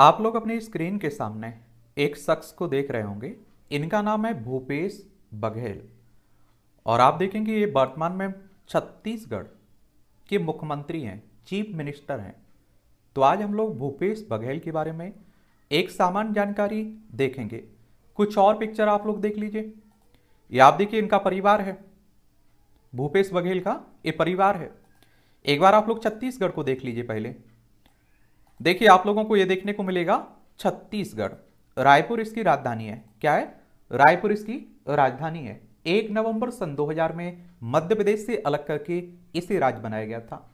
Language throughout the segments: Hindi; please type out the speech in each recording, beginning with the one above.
आप लोग अपनी स्क्रीन के सामने एक शख्स को देख रहे होंगे इनका नाम है भूपेश बघेल और आप देखेंगे ये वर्तमान में छत्तीसगढ़ के मुख्यमंत्री हैं चीफ मिनिस्टर हैं तो आज हम लोग भूपेश बघेल के बारे में एक सामान्य जानकारी देखेंगे कुछ और पिक्चर आप लोग देख लीजिए ये आप देखिए इनका परिवार है भूपेश बघेल का ये परिवार है एक बार आप लोग छत्तीसगढ़ को देख लीजिए पहले देखिए आप लोगों को यह देखने को मिलेगा छत्तीसगढ़ रायपुर इसकी राजधानी है क्या है रायपुर इसकी राजधानी है एक नवंबर सन 2000 में मध्य प्रदेश से अलग करके इसे राज्य बनाया गया था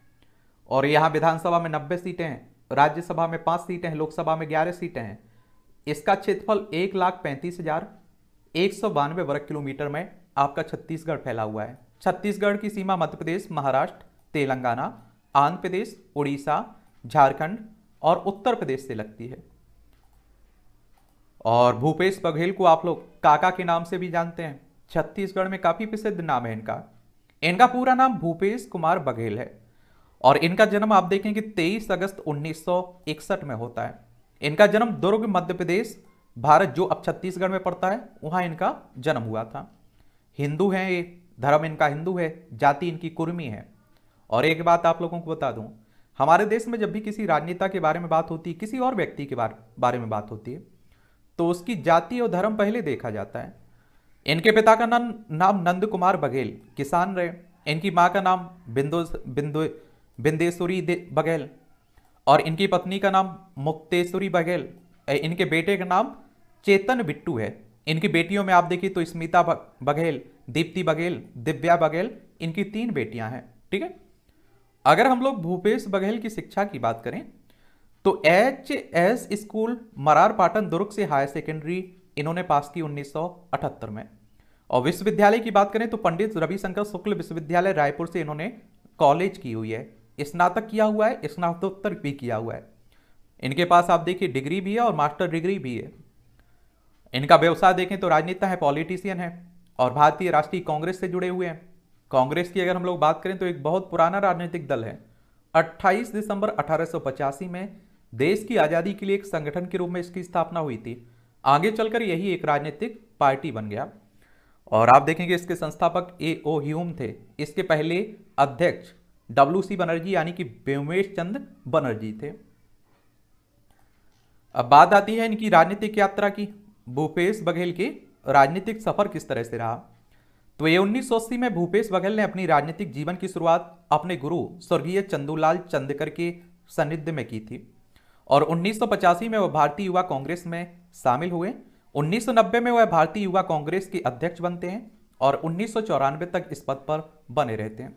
और यहां विधानसभा में 90 सीटें हैं राज्यसभा में पांच सीटें हैं लोकसभा में 11 सीटें हैं इसका क्षेत्रफल एक लाख पैंतीस हजार एक सौ बानवे वर्ग किलोमीटर में आपका छत्तीसगढ़ फैला हुआ है छत्तीसगढ़ की सीमा मध्य प्रदेश महाराष्ट्र तेलंगाना आंध्र प्रदेश उड़ीसा झारखंड और उत्तर प्रदेश से लगती है और भूपेश बघेल को आप लोग काका के नाम से भी जानते हैं छत्तीसगढ़ में काफ़ी प्रसिद्ध नाम है इनका इनका पूरा नाम भूपेश कुमार बघेल है और इनका जन्म आप देखें कि 23 अगस्त 1961 में होता है इनका जन्म दुर्ग मध्य प्रदेश भारत जो अब छत्तीसगढ़ में पड़ता है वहां इनका जन्म हुआ था हिंदू है ये धर्म इनका हिंदू है जाति इनकी कुर्मी है और एक बात आप लोगों को बता दूं हमारे देश में जब भी किसी राजनेता के बारे में बात होती है किसी और व्यक्ति के बारे में बात होती है तो उसकी जाति और धर्म पहले देखा जाता है इनके पिता का नाम नाम नंद कुमार बघेल किसान रहे इनकी माँ का नाम बिंदो बिंदु बिंदेश्वरी बघेल और इनकी पत्नी का नाम मुक्तेश्वरी बघेल इनके बेटे का नाम चेतन बिट्टू है इनकी बेटियों में आप देखिए तो स्मिता बघेल दीप्ति बघेल दिव्या बघेल इनकी तीन बेटियां हैं ठीक है अगर हम लोग भूपेश बघेल की शिक्षा की बात करें तो H S school Marar Patan Durg से हायर सेकेंडरी इन्होंने पास की 1978 में और विश्वविद्यालय की बात करें तो पंडित रविशंकर शुक्ल विश्वविद्यालय रायपुर से इन्होंने कॉलेज की हुई है स्नातक किया हुआ है स्नातकोत्तर भी किया हुआ है इनके पास आप देखिए डिग्री भी है और मास्टर डिग्री भी है इनका व्यवसाय देखें तो राजनेता है पॉलिटिशियन है और भारतीय राष्ट्रीय कांग्रेस से जुड़े हुए हैं कांग्रेस की अगर हम लोग बात करें तो एक बहुत पुराना राजनीतिक दल है 28 दिसंबर अठारह में देश की आज़ादी के लिए एक संगठन के रूप में इसकी स्थापना हुई थी आगे चलकर यही एक राजनीतिक पार्टी बन गया और आप देखेंगे इसके संस्थापक ए ओ ह्यूम थे इसके पहले अध्यक्ष डब्ल्यू सी बनर्जी यानी कि व्योमेश चंद बनर्जी थे अब बात आती है इनकी राजनीतिक यात्रा की भूपेश बघेल के राजनीतिक सफर किस तरह से रहा तो ये उन्नीस में भूपेश बघेल ने अपनी राजनीतिक जीवन की शुरुआत अपने गुरु स्वर्गीय चंदूलाल चंदकर के सानिध्य में की थी और उन्नीस में वह भारतीय युवा कांग्रेस में शामिल हुए 1990 में वह भारतीय युवा कांग्रेस के अध्यक्ष बनते हैं और उन्नीस तक इस पद पर बने रहते हैं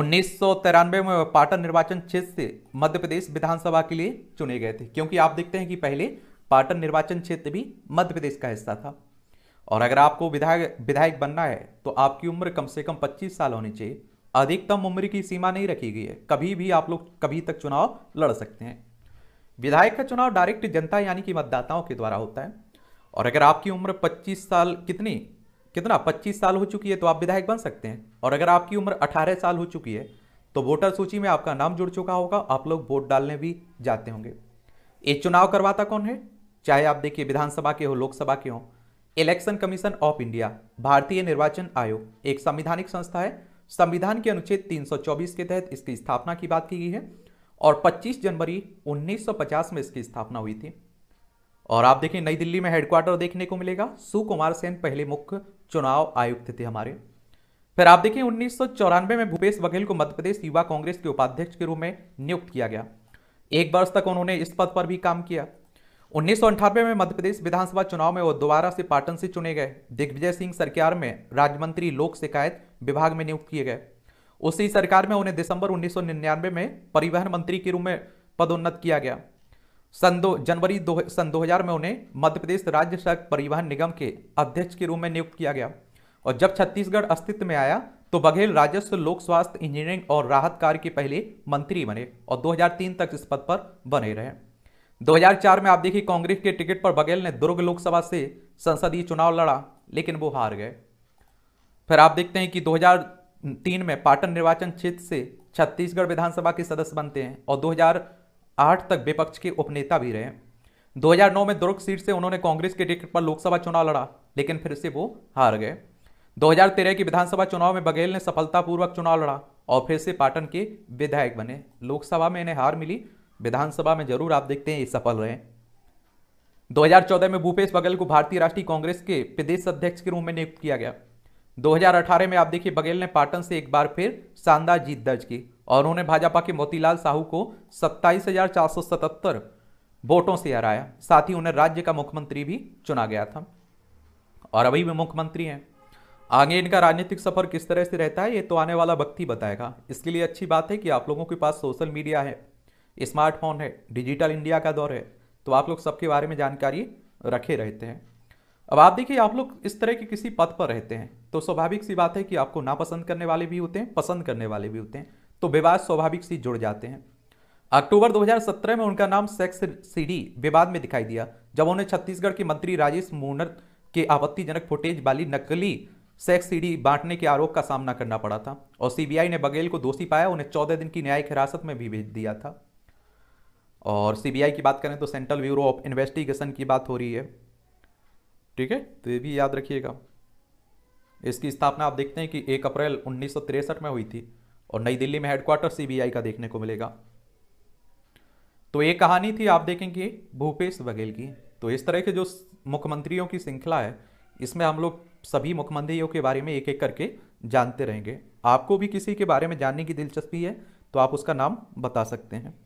उन्नीस में वह पाटन निर्वाचन क्षेत्र से मध्य प्रदेश विधानसभा के लिए चुने गए थे क्योंकि आप देखते हैं कि पहले पाटन निर्वाचन क्षेत्र भी मध्य प्रदेश का हिस्सा था और अगर आपको विधायक विधायक बनना है तो आपकी उम्र कम से कम 25 साल होनी चाहिए अधिकतम उम्र की सीमा नहीं रखी गई है कभी भी आप लोग कभी तक चुनाव लड़ सकते हैं विधायक का चुनाव डायरेक्ट जनता यानी कि मतदाताओं के द्वारा होता है और अगर आपकी उम्र 25 साल कितनी कितना 25 साल हो चुकी है तो आप विधायक बन सकते हैं और अगर आपकी उम्र 18 साल हो चुकी है तो वोटर सूची में आपका नाम जुड़ चुका होगा आप लोग वोट डालने भी जाते होंगे ये चुनाव करवाता कौन है चाहे आप देखिए विधानसभा के हो लोकसभा के हों इलेक्शन कमीशन ऑफ इंडिया भारतीय निर्वाचन आयोग एक संविधानिक संस्था है संविधान के अनुच्छेद 324 के तहत इसकी स्थापना की बात की गई है और 25 जनवरी 1950 में इसकी स्थापना हुई थी और आप देखें नई दिल्ली में हेडक्वार्टर देखने को मिलेगा सुकुमार सेन पहले मुख्य चुनाव आयुक्त थे हमारे फिर आप देखें उन्नीस में भूपेश बघेल को मध्यप्रदेश युवा कांग्रेस के उपाध्यक्ष के रूप में नियुक्त किया गया एक वर्ष तक उन्होंने इस पद पर भी काम किया उन्नीस में मध्य प्रदेश विधानसभा चुनाव में वो दोबारा से पाटन से चुने गए दिग्विजय सिंह सरकार में राज्य लोक शिकायत विभाग में नियुक्त किए गए उसी सरकार में उन्हें दिसंबर 1999 में परिवहन मंत्री के रूप में पदोन्नत किया गया सन दो जनवरी दो सन 2000 में उन्हें मध्य प्रदेश राज्य सड़क परिवहन निगम के अध्यक्ष के रूप में नियुक्त किया गया और जब छत्तीसगढ़ अस्तित्व में आया तो बघेल राजस्व लोक स्वास्थ्य इंजीनियरिंग और राहत कार्य के पहले मंत्री बने और दो तक इस पद पर बने रहे 2004 में आप देखिए कांग्रेस के टिकट पर बघेल ने दुर्ग लोकसभा से संसदीय चुनाव लड़ा लेकिन वो हार गए फिर आप देखते हैं कि 2003 में पाटन निर्वाचन क्षेत्र से छत्तीसगढ़ विधानसभा के सदस्य बनते हैं और 2008 तक विपक्ष के उपनेता भी रहे 2009 में दुर्ग सीट से उन्होंने कांग्रेस के टिकट पर लोकसभा चुनाव लड़ा लेकिन फिर से वो हार गए दो की विधानसभा चुनाव में बघेल ने सफलतापूर्वक चुनाव लड़ा और फिर से पाटन के विधायक बने लोकसभा में इन्हें हार मिली विधानसभा में जरूर आप देखते हैं ये सफल रहे 2014 में भूपेश बघेल को भारतीय राष्ट्रीय कांग्रेस के प्रदेश अध्यक्ष के रूप में नियुक्त किया गया 2018 में आप देखिए बघेल ने पाटन से एक बार फिर शानदार जीत दर्ज की और उन्होंने भाजपा के मोतीलाल साहू को सत्ताईस वोटों से हराया साथ ही उन्हें राज्य का मुख्यमंत्री भी चुना गया था और अभी भी मुख्यमंत्री हैं आगे इनका राजनीतिक सफर किस तरह से रहता है ये तो आने वाला वक्त ही बताएगा इसके लिए अच्छी बात है कि आप लोगों के पास सोशल मीडिया है स्मार्टफोन है डिजिटल इंडिया का दौर है तो आप लोग सबके बारे में जानकारी रखे रहते हैं अब आप देखिए आप लोग इस तरह के किसी पद पर रहते हैं तो स्वाभाविक सी बात है कि आपको नापसंद करने वाले भी होते हैं पसंद करने वाले भी होते हैं तो विवाद स्वाभाविक सी जुड़ जाते हैं अक्टूबर 2017 में उनका नाम सेक्स सीडी विवाद में दिखाई दिया जब उन्हें छत्तीसगढ़ के मंत्री राजेश मूनर के आपत्तिजनक फुटेज वाली नकली सेक्स सीडी बांटने के आरोप का सामना करना पड़ा था और सीबीआई ने बघेल को दोषी पाया उन्हें चौदह दिन की न्यायिक हिरासत में भी भेज दिया था और सीबीआई की बात करें तो सेंट्रल ब्यूरो ऑफ इन्वेस्टिगेशन की बात हो रही है ठीक है तो ये भी याद रखिएगा इसकी स्थापना आप देखते हैं कि एक अप्रैल उन्नीस में हुई थी और नई दिल्ली में हेडक्वार्टर सीबीआई का देखने को मिलेगा तो ये कहानी थी आप देखेंगे भूपेश बघेल की तो इस तरह के जो मुख्यमंत्रियों की श्रृंखला है इसमें हम लोग सभी मुख्यमंत्रियों के बारे में एक एक करके जानते रहेंगे आपको भी किसी के बारे में जानने की दिलचस्पी है तो आप उसका नाम बता सकते हैं